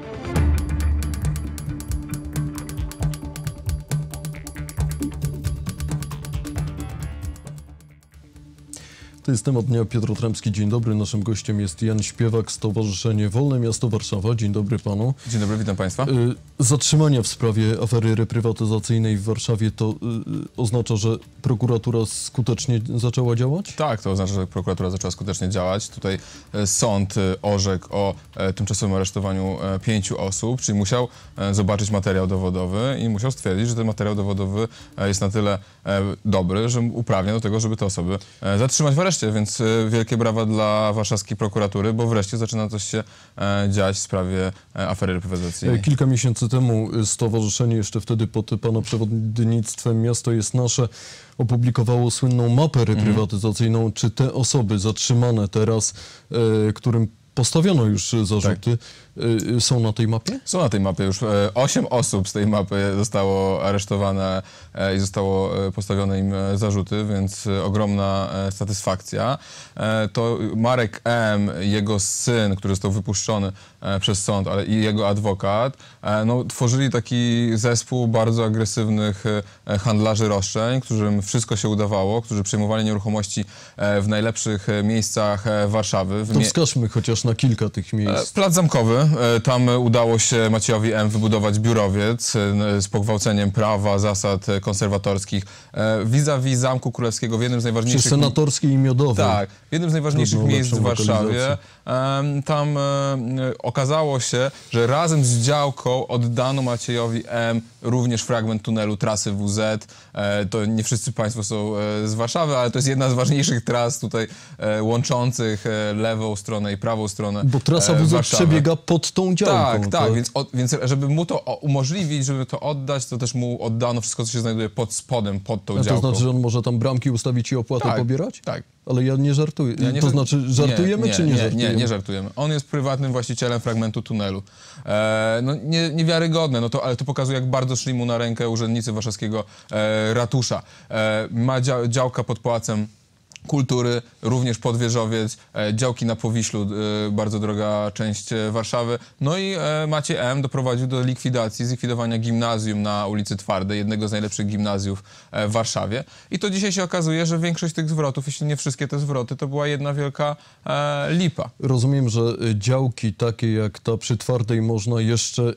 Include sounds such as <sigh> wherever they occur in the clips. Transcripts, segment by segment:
Thank you. To jest temat dnia Piotr Tremski. Dzień dobry. Naszym gościem jest Jan Śpiewak, Stowarzyszenie Wolne Miasto Warszawa. Dzień dobry panu. Dzień dobry, witam państwa. Y, zatrzymania w sprawie afery reprywatyzacyjnej w Warszawie to y, y, oznacza, że prokuratura skutecznie zaczęła działać? Tak, to oznacza, że prokuratura zaczęła skutecznie działać. Tutaj e, sąd e, orzekł o e, tymczasowym aresztowaniu pięciu osób, czyli musiał zobaczyć materiał dowodowy i musiał stwierdzić, że ten materiał dowodowy jest na tyle dobry, że uprawnia do tego, żeby te osoby zatrzymać w areszcie wreszcie, więc e, wielkie brawa dla warszawskiej prokuratury, bo wreszcie zaczyna coś się e, dziać w sprawie e, afery reprywatyzacyjnej. Kilka miesięcy temu stowarzyszenie, jeszcze wtedy pod pana przewodnictwem Miasto jest Nasze, opublikowało słynną mapę reprywatyzacyjną, czy te osoby zatrzymane teraz, którym postawiono już e, zarzuty. Tak. E, są na tej mapie? Są na tej mapie. Już e, osiem osób z tej mapy zostało aresztowane i zostało postawione im zarzuty, więc ogromna satysfakcja. To Marek M., jego syn, który został wypuszczony, E, przez sąd ale i jego adwokat, e, no, tworzyli taki zespół bardzo agresywnych e, handlarzy roszczeń, którym wszystko się udawało, którzy przejmowali nieruchomości w najlepszych miejscach Warszawy. To wskażmy chociaż na kilka tych miejsc. Plac Zamkowy, tam udało się Maciejowi M. wybudować biurowiec z pogwałceniem prawa, zasad konserwatorskich. Vis-a-vis Zamku Królewskiego w jednym z najważniejszych... Czy senatorski i miodowy. Tak, w jednym z najważniejszych miejsc w Warszawie. Tam okazało się, że razem z działką oddano Maciejowi M również fragment tunelu trasy WZ. E, to nie wszyscy Państwo są e, z Warszawy, ale to jest jedna z ważniejszych tras tutaj e, łączących lewą stronę i prawą stronę. Bo trasa WZ przebiega pod tą działką. Tak, tak, tak. Więc, o, więc żeby mu to umożliwić, żeby to oddać, to też mu oddano wszystko, co się znajduje pod spodem, pod tą A działką. To znaczy, że on może tam bramki ustawić i opłatę tak, pobierać? Tak. Ale ja nie żartuję. Ja nie to żart... znaczy, żartujemy nie, czy nie, nie, żartujemy? Nie, nie żartujemy. On jest prywatnym właścicielem fragmentu tunelu. E, no, nie, niewiarygodne, no to, ale to pokazuje, jak bardzo szli mu na rękę urzędnicy warszawskiego e, ratusza. E, ma dzia działka pod pałacem kultury, również Podwieżowiec, e, działki na Powiślu, e, bardzo droga część e, Warszawy. No i Macie M. doprowadził do likwidacji, zlikwidowania gimnazjum na ulicy Twardej, jednego z najlepszych gimnazjów w Warszawie. I to dzisiaj się okazuje, że większość tych zwrotów, jeśli nie wszystkie te zwroty, to była jedna wielka lipa. Rozumiem, że działki takie jak ta przy Twardej można jeszcze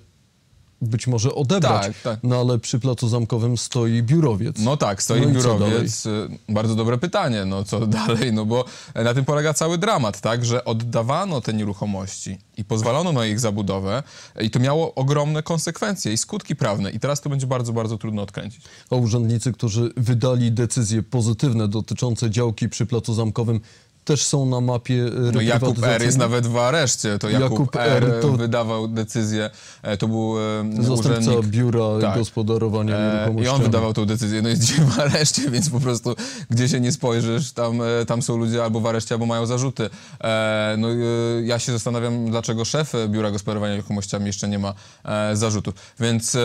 być może odebrać. Tak, tak. No ale przy Placu Zamkowym stoi biurowiec. No tak, stoi no biurowiec. Y, bardzo dobre pytanie, no co <laughs> dalej? No bo e, na tym polega cały dramat, tak, że oddawano te nieruchomości i pozwalono na ich zabudowę e, i to miało ogromne konsekwencje i skutki prawne i teraz to będzie bardzo, bardzo trudno odkręcić. A urzędnicy, którzy wydali decyzje pozytywne dotyczące działki przy Placu Zamkowym też są na mapie e, no Jakub R jest nawet w areszcie, to Jakub, Jakub R, to... wydawał decyzję, e, to był e, Zastępca urzędnik... Biura tak. Gospodarowania e, I on wydawał tę decyzję, no jest dzisiaj w areszcie, <laughs> więc po prostu gdzie się nie spojrzysz, tam, tam są ludzie albo w areszcie, albo mają zarzuty. no ja się zastanawiam, dlaczego szef Biura Gospodarowania Nieruchomościami jeszcze nie ma zarzutów. Więc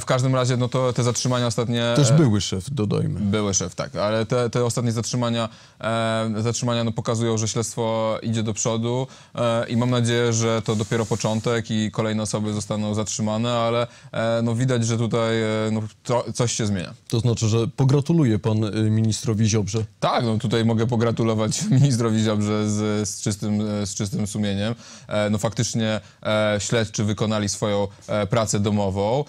w każdym razie, no to te zatrzymania ostatnie... Też były szef, dodajmy. Były szef, tak, ale te, te ostatnie zatrzymania, zatrzymania no, pokazują, że śledztwo idzie do przodu e, i mam nadzieję, że to dopiero początek i kolejne osoby zostaną zatrzymane, ale e, no, widać, że tutaj e, no, to, coś się zmienia. To znaczy, że pogratuluje pan ministrowi Ziobrze. Tak, no tutaj mogę pogratulować <laughs> ministrowi Ziobrze z, z, czystym, z czystym sumieniem. no faktycznie śledczy wykonali swoją pracę domową,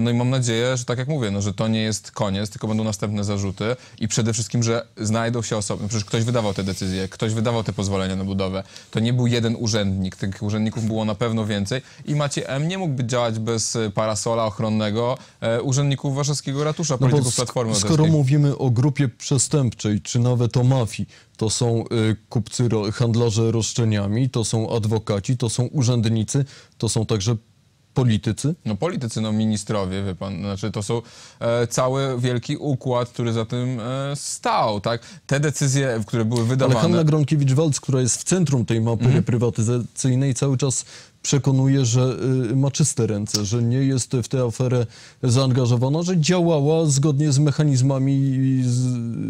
no i mam nadzieję, że tak jak mówię, no, że to nie jest koniec, tylko będą następne zarzuty i przede wszystkim, że znajdą się osoby, przecież ktoś wydawał te decyzje, ktoś wydawał te pozwolenia na budowę. To nie był jeden urzędnik, tych urzędników było na pewno więcej i Maciej M. nie mógłby działać bez e, parasola ochronnego e, urzędników warszawskiego ratusza, no polityków Platformy Skoro mówimy o grupie przestępczej, czy nawet o mafii, to są y, kupcy, handlarze roszczeniami, to są adwokaci, to są urzędnicy, to są także Politycy? No politycy, no ministrowie, wie pan, znaczy to są e, cały wielki układ, który za tym e, stał, tak? Te decyzje, które były wydawane... Ale Hanna Gronkiewicz-Waltz, która jest w centrum tej mapy mm prywatyzacyjnej, cały czas przekonuje, że y, ma czyste ręce, że nie jest w tę aferę zaangażowana, że działała zgodnie z mechanizmami, z,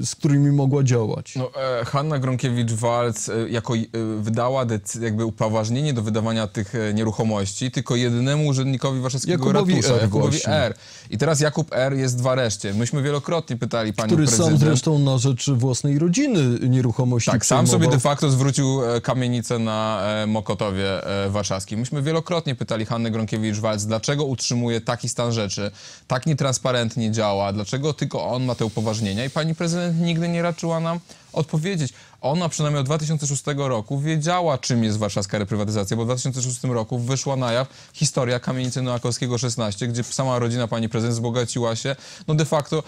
z którymi mogła działać. No, e, Hanna Gronkiewicz-Walc e, jako e, wydała jakby upoważnienie do wydawania tych nieruchomości tylko jednemu urzędnikowi warszawskiego Jakubowi ratusza, R Jakubowi właśnie. R. I teraz Jakub R. jest w areszcie. Myśmy wielokrotnie pytali panią Który prezydent. sam zresztą na rzecz własnej rodziny nieruchomości Tak, sam sobie de facto zwrócił kamienicę na Mokotowie warszawskim. Myśmy wielokrotnie pytali Hannę Gronkiewicz-Walc, dlaczego utrzymuje taki stan rzeczy, tak nietransparentnie działa, dlaczego tylko on ma te upoważnienia i pani prezydent nigdy nie raczyła nam odpowiedzieć. Ona przynajmniej od 2006 roku wiedziała, czym jest warszawska reprywatyzacja, bo w 2006 roku wyszła na jaw historia kamienicy Noakowskiego 16, gdzie sama rodzina pani prezydent wzbogaciła się, no de facto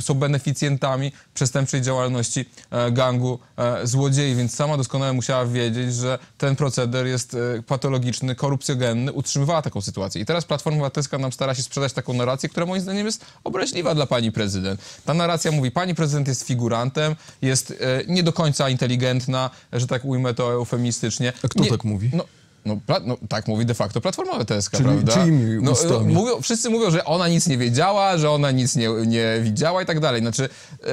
są beneficjentami przestępczej działalności e, gangu e, złodziei, więc sama doskonale musiała wiedzieć, że ten proceder jest e, patologiczny, korupcjogenny, utrzymywała taką sytuację. I teraz Platforma Obywatelska nam stara się sprzedać taką narrację, która moim zdaniem jest obraźliwa dla pani prezydent. Ta narracja mówi, pani prezydent jest figurantem, jest E, nie do końca inteligentna, że tak ujmę to eufemistycznie. A kto nie, tak mówi? No, no, no, tak mówi de facto platforma TSK, prawda? Czyli no, e, mówią, wszyscy mówią, że ona nic nie wiedziała, że ona nic nie, nie widziała i tak dalej. Znaczy, yy,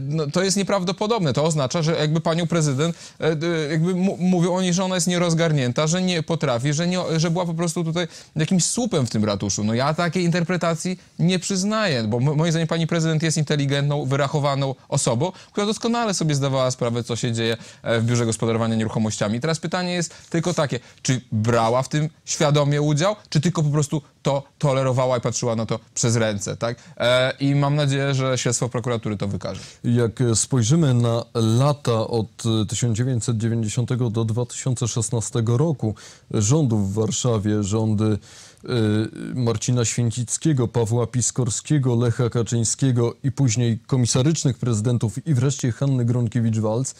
no, to jest nieprawdopodobne. To oznacza, że jakby panią prezydent, yy, jakby mówią oni, że ona jest nierozgarnięta, że nie potrafi, że, nie, że była po prostu tutaj jakimś słupem w tym ratuszu. No ja takiej interpretacji nie przyznaję, bo moim zdaniem pani prezydent jest inteligentną, wyrachowaną osobą, która doskonale sobie zdawała sprawę, co się dzieje w Biurze Gospodarowania Nieruchomościami. I teraz pytanie jest tylko takie, czy czy brała w tym świadomie udział, czy tylko po prostu to tolerowała i patrzyła na to przez ręce, tak? E, I mam nadzieję, że śledztwo prokuratury to wykaże. Jak spojrzymy na lata od 1990 e, do 2016 roku rządów w Warszawie, rządy e, Marcina Święcickiego, Pawła Piskorskiego, Lecha Kaczyńskiego i później komisarycznych prezydentów i wreszcie Hanny Gronkiewicz-Walc,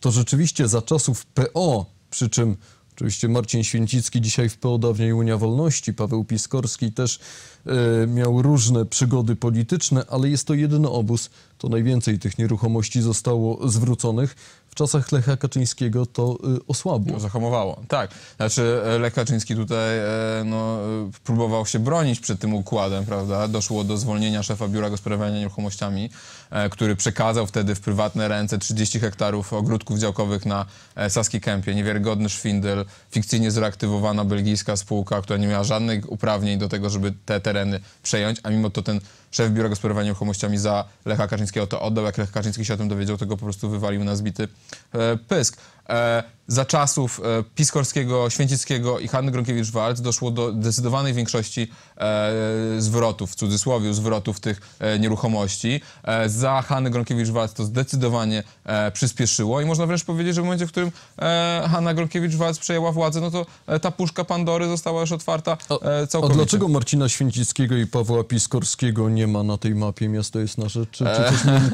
to rzeczywiście za czasów PO, przy czym Oczywiście Marcin Święcicki dzisiaj w PO, Unia Wolności, Paweł Piskorski też e, miał różne przygody polityczne, ale jest to jeden obóz. To najwięcej tych nieruchomości zostało zwróconych. W czasach Lecha Kaczyńskiego to y, osłabło. zahamowało, tak. Znaczy e, Lech Kaczyński tutaj no, próbował się bronić przed tym układem, prawda? Doszło do zwolnienia szefa Biura Gospodarowania Nieruchomościami, który przekazał wtedy w prywatne ręce 30 hektarów ogródków działkowych na Saski Kępie. Niewiarygodny szwindel fikcyjnie zreaktywowana belgijska spółka, która nie miała żadnych uprawnień do tego, żeby te tereny przejąć, a mimo to ten szef Biura Gospodarowania Nieruchomościami za Lecha Kaczyńskiego to oddał. Jak Lech Kaczyński się o tym dowiedział, to go po prostu wywalił na zbity e, pysk. E, za czasów e, Piskorskiego, Święcickiego i Hanny Gronkiewicz-Walc doszło do zdecydowanej większości zwrotów, w cudzysłowie zwrotów tych nieruchomości. Za Hanny Gronkiewicz-Walc to zdecydowanie przyspieszyło i można wręcz powiedzieć, że w momencie, w którym Hanna Gronkiewicz-Walc przejęła władzę, no to e, ta puszka Pandory została już otwarta e, całkowicie. A dlaczego Marcina Święcickiego i Pawła Piskorskiego nie ma na tej mapie Miasto jest nasze? Czy, czy coś e, nie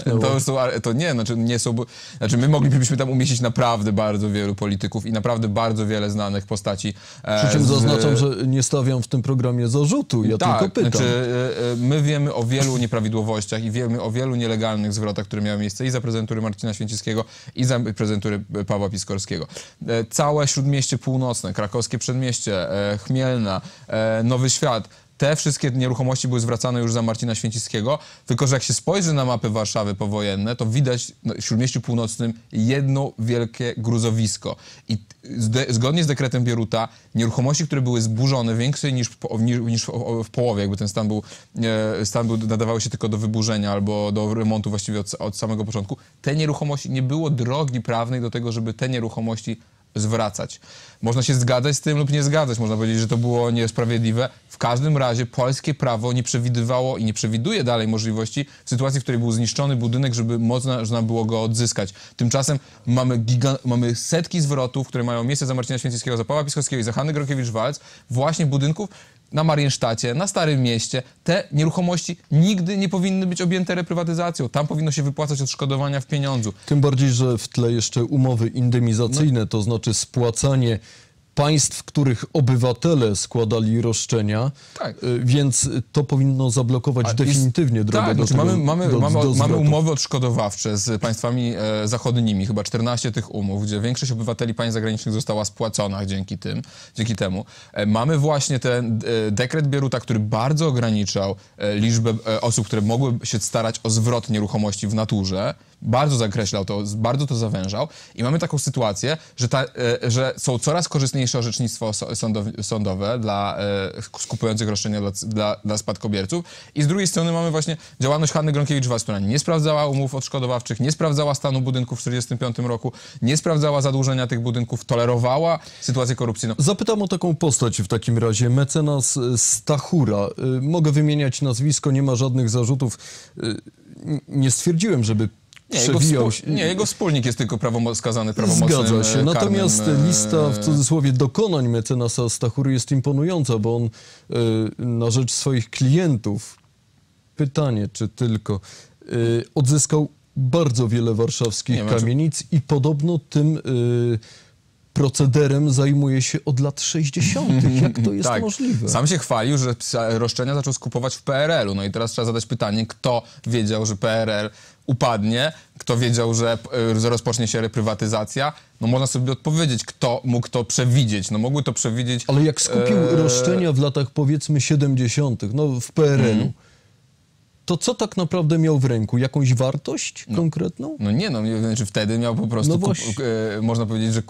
<laughs> to, to nie, znaczy nie są... Znaczy my moglibyśmy tam umieścić naprawdę bardzo wielu polityków i naprawdę bardzo wiele znanych postaci. Przy czym z... zaznaczam, że nie stawiam w tym programie zarzutu, ja tak, tylko pytam. Znaczy, my wiemy o wielu nieprawidłowościach i wiemy o wielu nielegalnych zwrotach, które miały miejsce i za prezentury Marcina Święcickiego i za prezentury Pawła Piskorskiego. całe Śródmieście Przedmieście Północne, Krakowskie Przedmieście, e, Chmielna, e, Nowy Świat. Te wszystkie nieruchomości były zwracane już za Marcina Święcickiego, tylko że jak się spojrzy na mapy Warszawy powojenne, to widać w Śródmieściu Północnym jedno wielkie gruzowisko. I zgodnie z dekretem Bieruta nieruchomości, które były zburzone większej niż, niż, w połowie, jakby ten stan był, e, stan był, nadawały się tylko do wyburzenia albo do remontu właściwie od, od samego początku, te nieruchomości, nie było drogi prawnej do tego, żeby te nieruchomości zwracać. Można się zgadzać z tym lub nie zgadzać, można powiedzieć, że to było niesprawiedliwe. W każdym razie polskie prawo nie przewidywało i nie przewiduje dalej możliwości w sytuacji, w której był zniszczony budynek, żeby można było go odzyskać. Tymczasem mamy, mamy setki zwrotów, które mają miejsce za Marcina Święcickiego, za Pawła Piskowskiego i za Hanny Grokiewicz-Walc, właśnie budynków, na Mariensztacie, na Starym Mieście, te nieruchomości nigdy nie powinny być objęte reprywatyzacją. Tam powinno się wypłacać odszkodowania w pieniądzu. Tym bardziej, że w tle jeszcze umowy indemnizacyjne, no. to znaczy spłacanie państw, których obywatele składali roszczenia, tak. Y, więc to powinno zablokować A definitywnie drogę tak, do znaczy tego, mamy, mamy, do, mamy, do mamy umowy odszkodowawcze z państwami e, zachodnimi, chyba 14 tych umów, gdzie większość obywateli państw zagranicznych została spłacona dzięki, tym, dzięki temu. E, mamy właśnie ten e, dekret Bieruta, który bardzo ograniczał e, liczbę e, osób, które mogły się starać o zwrot nieruchomości w naturze bardzo zakreślał to, bardzo to zawężał i mamy taką sytuację, że, ta, e, że są coraz korzystniejsze mniejsze orzecznictwo sądowe dla e, skupujących roszczenia dla, dla, dla spadkobierców i z drugiej strony mamy właśnie działalność Hanny Gronkiewicz-Was, która nie sprawdzała umów odszkodowawczych, nie sprawdzała stanu budynków w 1945 roku, nie sprawdzała zadłużenia tych budynków, tolerowała sytuację korupcyjną. Zapytam o taką postać w takim razie. Mecenas Stachura. E, mogę wymieniać nazwisko, nie ma żadnych zarzutów. E, nie stwierdziłem, żeby nie jego, nie, jego wspólnik jest tylko prawomo skazany prawomocnym Zgadza się. E, Natomiast karnym, e, lista w cudzysłowie dokonań mecenasa Stachury jest imponująca, bo on y, na rzecz swoich klientów, pytanie czy tylko, y, odzyskał bardzo wiele warszawskich nie, kamienic i podobno tym... Y, procederem zajmuje się od lat 60. Jak to <laughs> jest tak. możliwe? Sam się chwalił, że roszczenia zaczął skupować w PRL-u. No i teraz trzeba zadać pytanie, kto wiedział, że PRL upadnie, kto wiedział, e, że rozpocznie się reprywatyzacja. No można sobie odpowiedzieć, kto mógł to przewidzieć. No mogły to przewidzieć... Ale jak skupił e... roszczenia w latach powiedzmy 70., no w PRL-u, mm to co tak naprawdę miał w ręku? Jakąś wartość no. konkretną? No nie, no znaczy wtedy miał po prostu, no e, można powiedzieć, że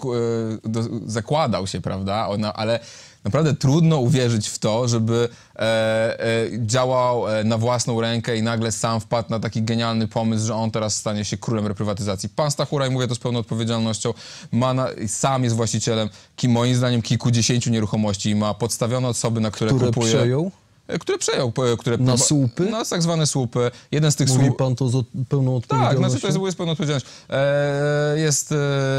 e, do, zakładał się, prawda? Ona, ale naprawdę trudno uwierzyć w to, żeby e, e, działał e, na własną rękę i nagle sam wpadł na taki genialny pomysł, że on teraz stanie się królem reprywatyzacji. Pan Stachuraj, mówię to z pełną odpowiedzialnością, ma na, sam jest właścicielem, ki, moim zdaniem, kilkudziesięciu nieruchomości i ma podstawione osoby, na które, które kupuje. Przejął? E, które przejął. Które na słupy? Na tak zwane słupy. Jeden z tych Mówi pan to z pełną odpowiedzialnością? Tak, znaczy to jest, jest pełną odpowiedzialnością. E, jest, e,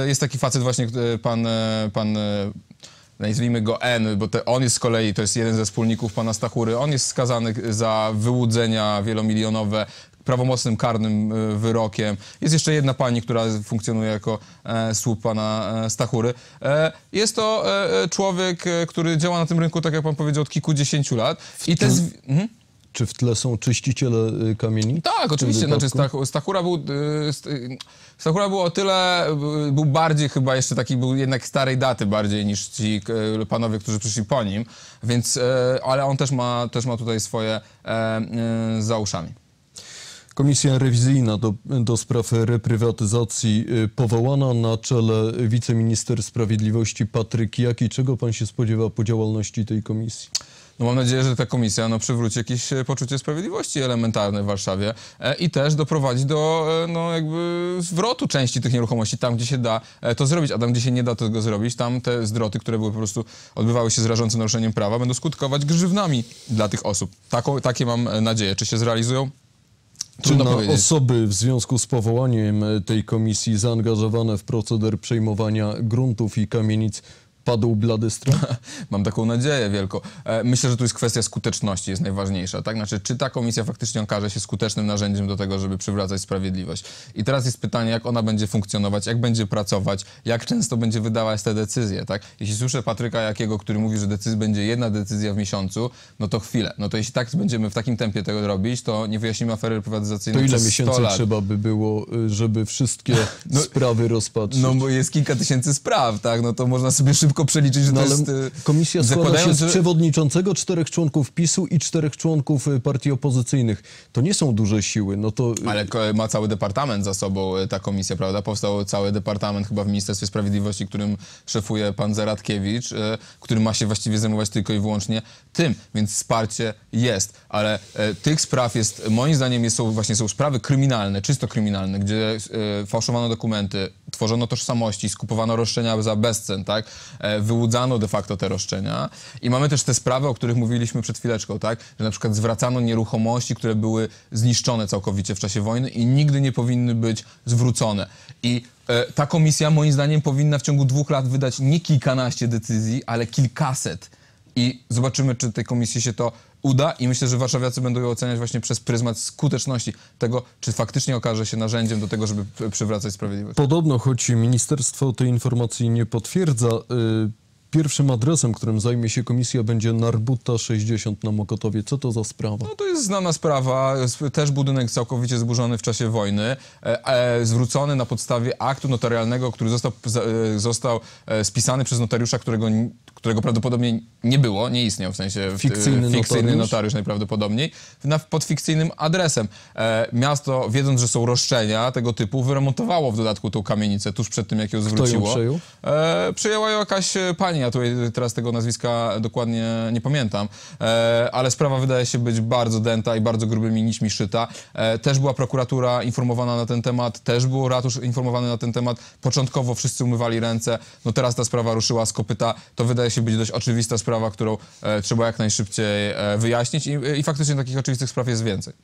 jest taki facet właśnie, pan... pan nazwijmy go N, bo te, on jest z kolei, to jest jeden ze wspólników pana Stachury, on jest skazany za wyłudzenia wielomilionowe prawomocnym karnym e, wyrokiem. Jest jeszcze jedna pani, która funkcjonuje jako e, słup pana e, Stachury. Jest to człowiek, który działa na tym rynku, tak jak pan powiedział, od kilkudziesięciu lat. I te... Mhm. Czy w tle są czyściciele kamieni? Tak, oczywiście. Znaczy Stachura był... Stachura był o tyle, był bardziej chyba jeszcze taki, był jednak starej daty bardziej niż ci panowie, którzy przyszli po nim, więc, ale on też ma, też ma tutaj swoje e, za uszami. Komisja rewizyjna do, do spraw reprywatyzacji y, powołana na czele wiceminister sprawiedliwości Patryk Jaki. Czego pan się spodziewa po działalności tej komisji? No mam nadzieję, że ta komisja no, przywróci jakieś e, poczucie sprawiedliwości elementarne w Warszawie e, i też doprowadzi do e, no, jakby zwrotu części tych nieruchomości tam, gdzie się da to zrobić, a tam, gdzie się nie da tego zrobić, tam te zwroty, które były po prostu odbywały się z rażącym naruszeniem prawa, będą skutkować grzywnami dla tych osób. takie mam nadzieję. Czy się zrealizują? Czy na osoby w związku z powołaniem tej komisji zaangażowane w proceder przejmowania gruntów i kamienic padł blady Bladystro? <laughs> Mam taką nadzieję wielką. E, myślę, że tu jest kwestia skuteczności, jest najważniejsza. Tak? Znaczy, czy ta komisja faktycznie okaże się skutecznym narzędziem do tego, żeby przywracać sprawiedliwość? I teraz jest pytanie, jak ona będzie funkcjonować, jak będzie pracować, jak często będzie wydawać te decyzje. Tak? Jeśli słyszę Patryka Jakiego, który mówi, że decyz będzie jedna decyzja w miesiącu, no to chwilę. No to jeśli tak będziemy w takim tempie tego robić, to nie wyjaśnimy afery prywatyzacyjnej. To ile miesięcy lat. trzeba by było, y, żeby wszystkie <laughs> no, sprawy rozpatrzyć? No bo jest kilka tysięcy spraw, tak? No to można sobie szybko szybko przeliczyć, że no, to jest... E, komisja składa się z przewodniczącego, czterech członków PiSu i czterech członków e, partii opozycyjnych. To nie są duże siły, no to... Ale ma cały departament za sobą e, ta komisja, prawda? Powstał cały departament chyba w Ministerstwie Sprawiedliwości, którym szefuje pan Zaradkiewicz, który ma się właściwie zajmować tylko i wyłącznie tym, więc wsparcie jest, ale tych spraw jest, moim zdaniem jest, są właśnie są sprawy kryminalne, czysto kryminalne, gdzie fałszowano dokumenty, tworzono tożsamości, skupowano roszczenia za bezcen, tak? E, wyłudzano de facto te roszczenia. I mamy też te sprawy, o których mówiliśmy przed chwileczką, tak? Że na przykład zwracano nieruchomości, które były zniszczone całkowicie w czasie wojny i nigdy nie powinny być zwrócone. I e, ta komisja moim zdaniem powinna w ciągu dwóch lat wydać nie kilkanaście decyzji, ale kilkaset i zobaczymy, czy tej komisji się to uda i myślę, że warszawiacy będą ją oceniać właśnie przez pryzmat skuteczności tego, czy faktycznie okaże się narzędziem do tego, żeby przywracać sprawiedliwość. Podobno, choć ministerstwo tej informacji nie potwierdza, yy, pierwszym adresem, którym zajmie się komisja będzie Narbuta 60 na Mokotowie. Co to za sprawa? No to jest znana sprawa, też budynek całkowicie zburzony w czasie wojny, e, e, zwrócony na podstawie aktu notarialnego, który został, e, został e, spisany przez notariusza, którego którego prawdopodobnie nie było, nie istniał, w sensie fikcyjny, e, fikcyjny notariusz. notariusz najprawdopodobniej, na, pod fikcyjnym adresem. E, miasto, wiedząc, że są roszczenia tego typu, wyremontowało w dodatku tą kamienicę tuż przed tym, jak ją zwróciło. ją przejął? E, przejęła ją jakaś pani, ja tutaj teraz tego nazwiska dokładnie nie pamiętam, e, ale sprawa wydaje się być bardzo dęta i bardzo grubymi nićmi szyta. E, też była prokuratura informowana na ten temat, też był ratusz informowany na ten temat. Początkowo wszyscy umywali ręce, no teraz ta sprawa ruszyła z kopyta, to wydaje wydaje się być dość oczywista sprawa, którą e, trzeba jak najszybciej e, wyjaśnić i, i faktycznie takich oczywistych spraw jest więcej.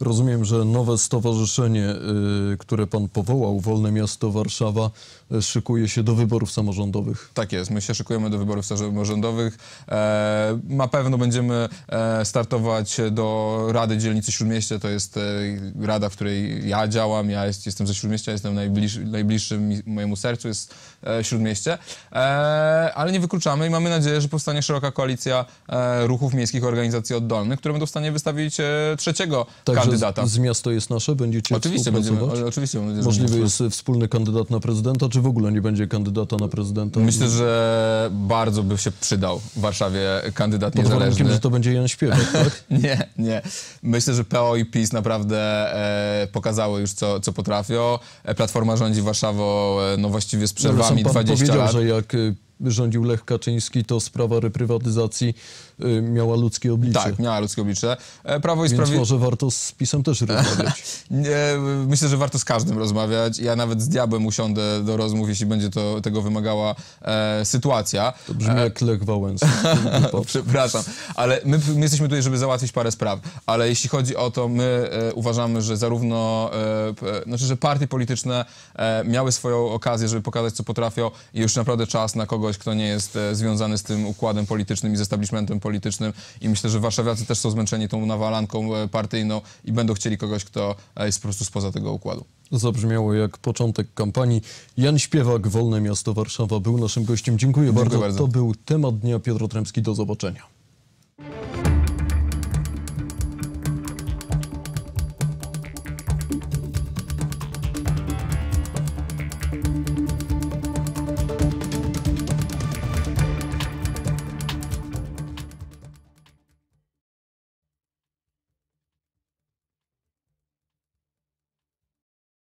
Rozumiem, że nowe stowarzyszenie, y, które pan powołał, Wolne Miasto Warszawa, y, szykuje się do wyborów samorządowych. Tak jest, my się szykujemy do wyborów samorządowych. E, na pewno będziemy e, startować do Rady Dzielnicy Śródmieścia, to jest e, rada, w której ja działam, ja jest, jestem ze Śródmieścia, jestem najbliż, najbliższym mojemu sercu, jest e, Śródmieście, e, ale nie wykluczamy i mamy nadzieję, że powstanie szeroka koalicja e, ruchów miejskich organizacji oddolnych, które będą w stanie wystawić e, trzeciego Także kandydata. Z, z miasto jest nasze, będziecie oczywiście będziemy, oczywiście będziemy Możliwy jest e, wspólny kandydat na prezydenta, czy w ogóle nie będzie kandydata na prezydenta? Myślę, że bardzo by się przydał w Warszawie kandydat Pod niezależny. warunkiem, że to będzie Jan Śpiewak, <laughs> tak? nie, nie. Myślę, że PO i PiS naprawdę e, pokazały już, co, co potrafią. Platforma rządzi Warszawą, no właściwie z przerwami no, 20 lat. że jak rządził Lech Kaczyński, to sprawa reprywatyzacji Y, miała ludzkie oblicze. Tak, miała ludzkie oblicze. E, Prawo i Sprawiedliwość... może warto z PiSem też <laughs> rozmawiać. Myślę, że warto z każdym rozmawiać. Ja nawet z diabłem usiądę do rozmów, jeśli będzie to, tego wymagała e, sytuacja. To brzmi e... jak Lech Wałęsa. <laughs> Przepraszam, ale my, my, jesteśmy tutaj, żeby załatwić parę spraw, ale jeśli chodzi o to, my e, uważamy, że zarówno, e, znaczy, że partie polityczne e, miały swoją okazję, żeby pokazać, co potrafią i już naprawdę czas na kogoś, kto nie jest e, związany z tym układem politycznym i ze establishmentem politycznym politycznym i myślę, że warszawiacy też są zmęczeni tą nawalanką e, partyjną i będą chcieli kogoś, kto e, jest po prostu spoza tego układu. Zabrzmiało jak początek kampanii. Jan Śpiewak, Wolne Miasto Warszawa był naszym gościem. Dziękuję, Dziękuję bardzo. bardzo. To był temat dnia. Piotr Trębski do zobaczenia.